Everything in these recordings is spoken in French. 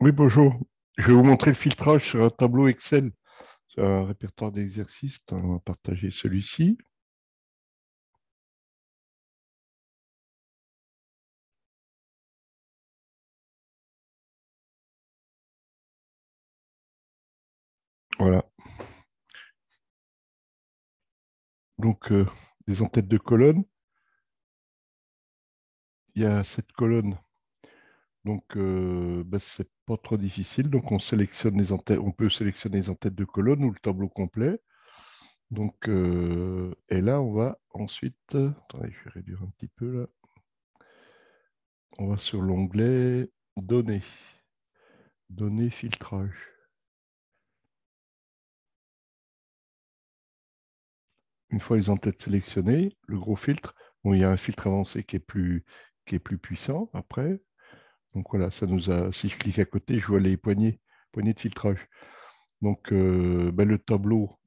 Oui, bonjour. Je vais vous montrer le filtrage sur un tableau Excel, sur un répertoire d'exercices. On va partager celui-ci. Voilà. Donc, euh, des entêtes de colonnes. Il y a euh, bah, cette colonne. Donc, c'est trop difficile. Donc on sélectionne les on peut sélectionner les entêtes de colonne ou le tableau complet. Donc, euh, et là, on va ensuite, je vais réduire un petit peu là. On va sur l'onglet Données, Données filtrage. Une fois les entêtes sélectionnées, le gros filtre, bon, il y a un filtre avancé qui est plus, qui est plus puissant après. Donc voilà, ça nous a. Si je clique à côté, je vois les poignées, poignées de filtrage. Donc euh, ben, le tableau,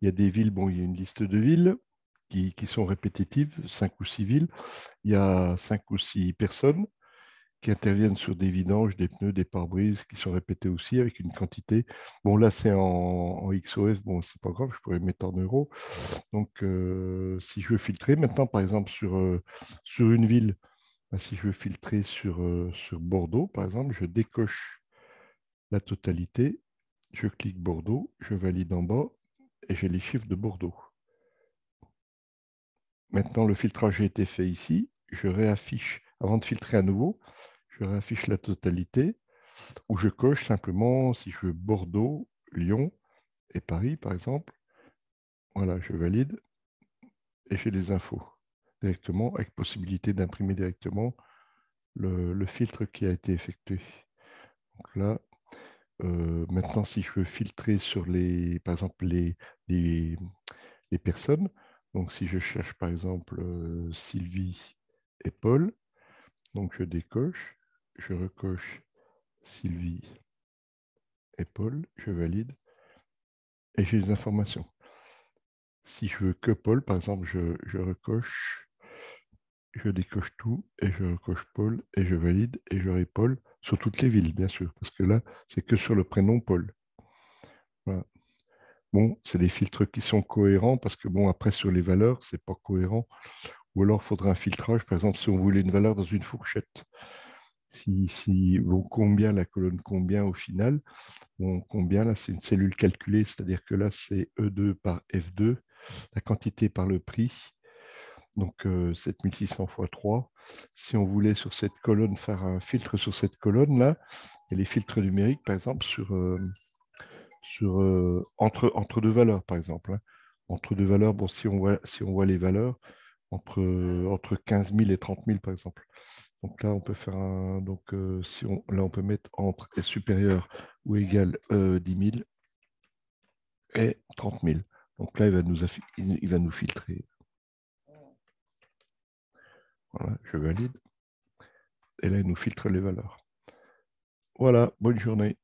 il y a des villes, bon, il y a une liste de villes qui, sont répétitives, cinq ou six villes. Il y a cinq ou six personnes qui interviennent sur des vidanges, des pneus, des pare-brises qui sont répétées aussi avec une quantité. Bon, là, c'est en, XOS, bon, c'est pas grave, je pourrais mettre en euros. Donc, euh, si je veux filtrer, maintenant, par exemple, sur euh, une ville, bah, si je veux filtrer euh, sur, Bordeaux, par exemple, je décoche la totalité, je clique Bordeaux, je valide en bas et j'ai les chiffres de Bordeaux. Maintenant, le filtrage a été fait ici. Je réaffiche, avant de filtrer à nouveau, je réaffiche la totalité ou je coche simplement, si je veux, Bordeaux, Lyon et Paris, par exemple. Voilà, je valide et j'ai les infos directement, avec possibilité d'imprimer directement le, filtre qui a été effectué. Donc là, euh, maintenant, si je veux filtrer sur les, par exemple, les, personnes, donc si je cherche par exemple euh, Sylvie et Paul, donc je décoche, je recoche Sylvie et Paul, je valide et j'ai les informations. Si je veux que Paul, par exemple, je, je recoche je décoche tout et je coche Paul et je valide et je Paul sur toutes les villes, bien sûr, parce que là, c'est que sur le prénom Paul. Bon, c'est des filtres qui sont cohérents parce que, bon, après, sur les valeurs, c'est pas cohérent. Ou alors, il faudrait un filtrage, par exemple, si on voulait une valeur dans une fourchette. Si, si bon, combien la colonne combien au final, bon, combien là, c'est une cellule calculée, c'est-à-dire que là, c'est E2 par F2, la quantité par le prix, donc 7600 x 3. Si on voulait sur cette colonne faire un filtre sur cette colonne-là, et les filtres numériques, par exemple, sur, euh, sur, euh, entre, entre deux valeurs, par exemple. Hein. Entre deux valeurs, bon, si on voit, si on voit les valeurs, entre, euh, entre 15 000 et 30 000, par exemple. Donc là, on peut faire un. Donc si là, on peut mettre entre est supérieur ou égal euh, 10 000 et 30 000. Donc là, il va nous, il va nous filtrer je valide. Et là, il nous filtre les valeurs. Voilà, bonne journée.